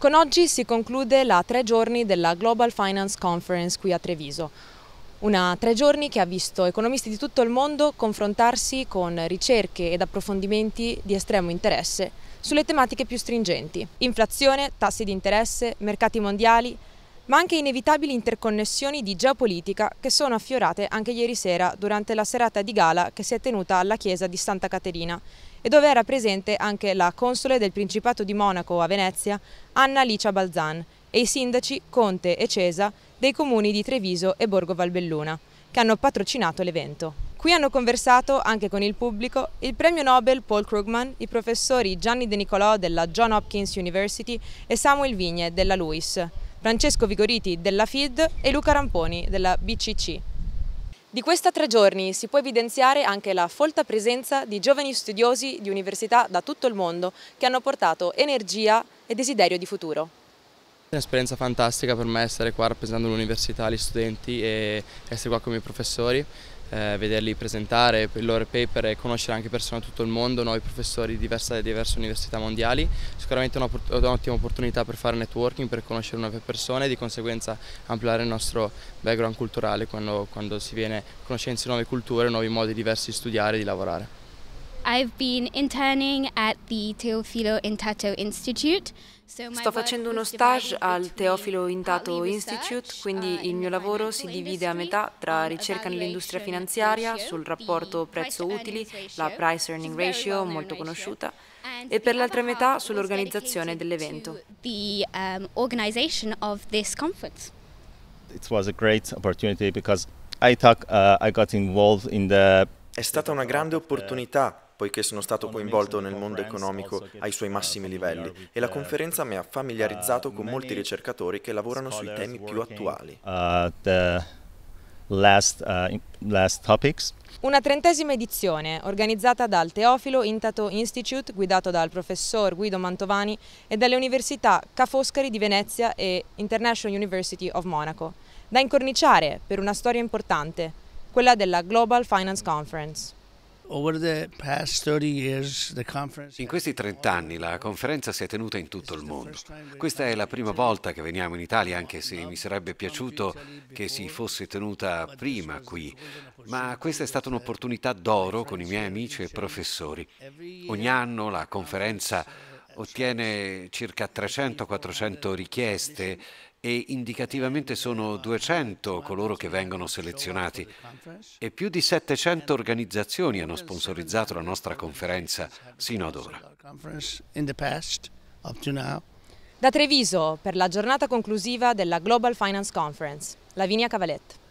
Con oggi si conclude la tre giorni della Global Finance Conference qui a Treviso. Una tre giorni che ha visto economisti di tutto il mondo confrontarsi con ricerche ed approfondimenti di estremo interesse sulle tematiche più stringenti. Inflazione, tassi di interesse, mercati mondiali, ma anche inevitabili interconnessioni di geopolitica che sono affiorate anche ieri sera durante la serata di gala che si è tenuta alla chiesa di Santa Caterina e dove era presente anche la console del Principato di Monaco a Venezia, Anna Licia Balzan, e i sindaci Conte e Cesa dei comuni di Treviso e Borgo Valbelluna, che hanno patrocinato l'evento. Qui hanno conversato anche con il pubblico il premio Nobel Paul Krugman, i professori Gianni De Nicolò della John Hopkins University e Samuel Vigne della LUIS, Francesco Vigoriti della FID e Luca Ramponi della BCC. Di questi tre giorni si può evidenziare anche la folta presenza di giovani studiosi di università da tutto il mondo che hanno portato energia e desiderio di futuro. È un'esperienza fantastica per me essere qua rappresentando l'università, gli studenti e essere qua con i miei professori eh, vederli presentare il loro paper e conoscere anche persone da tutto il mondo, nuovi professori di diverse, diverse università mondiali. Sicuramente è un'ottima opportunità per fare networking, per conoscere nuove persone e di conseguenza ampliare il nostro background culturale quando, quando si viene a conoscenza di nuove culture, nuovi modi diversi di studiare e di lavorare. Sto facendo uno stage al Teofilo Intato Institute, uh, quindi il mio lavoro si divide a metà tra ricerca nell'industria finanziaria sul rapporto prezzo-utili, la price earning ratio molto conosciuta, e per l'altra metà sull'organizzazione dell'evento. Um, It was a great opportunity because uh, I got involved in the è stata una grande opportunità poiché sono stato coinvolto nel mondo economico ai suoi massimi livelli e la conferenza mi ha familiarizzato uh, con molti ricercatori che lavorano sui temi più attuali. Uh, uh, una trentesima edizione organizzata dal Teofilo Intato Institute guidato dal professor Guido Mantovani e dalle università Ca' Foscari di Venezia e International University of Monaco, da incorniciare per una storia importante, quella della Global Finance Conference. In questi 30 anni la conferenza si è tenuta in tutto il mondo. Questa è la prima volta che veniamo in Italia, anche se mi sarebbe piaciuto che si fosse tenuta prima qui. Ma questa è stata un'opportunità d'oro con i miei amici e professori. Ogni anno la conferenza ottiene circa 300-400 richieste e indicativamente sono 200 coloro che vengono selezionati e più di 700 organizzazioni hanno sponsorizzato la nostra conferenza sino ad ora. Da Treviso per la giornata conclusiva della Global Finance Conference, Lavinia Cavalet.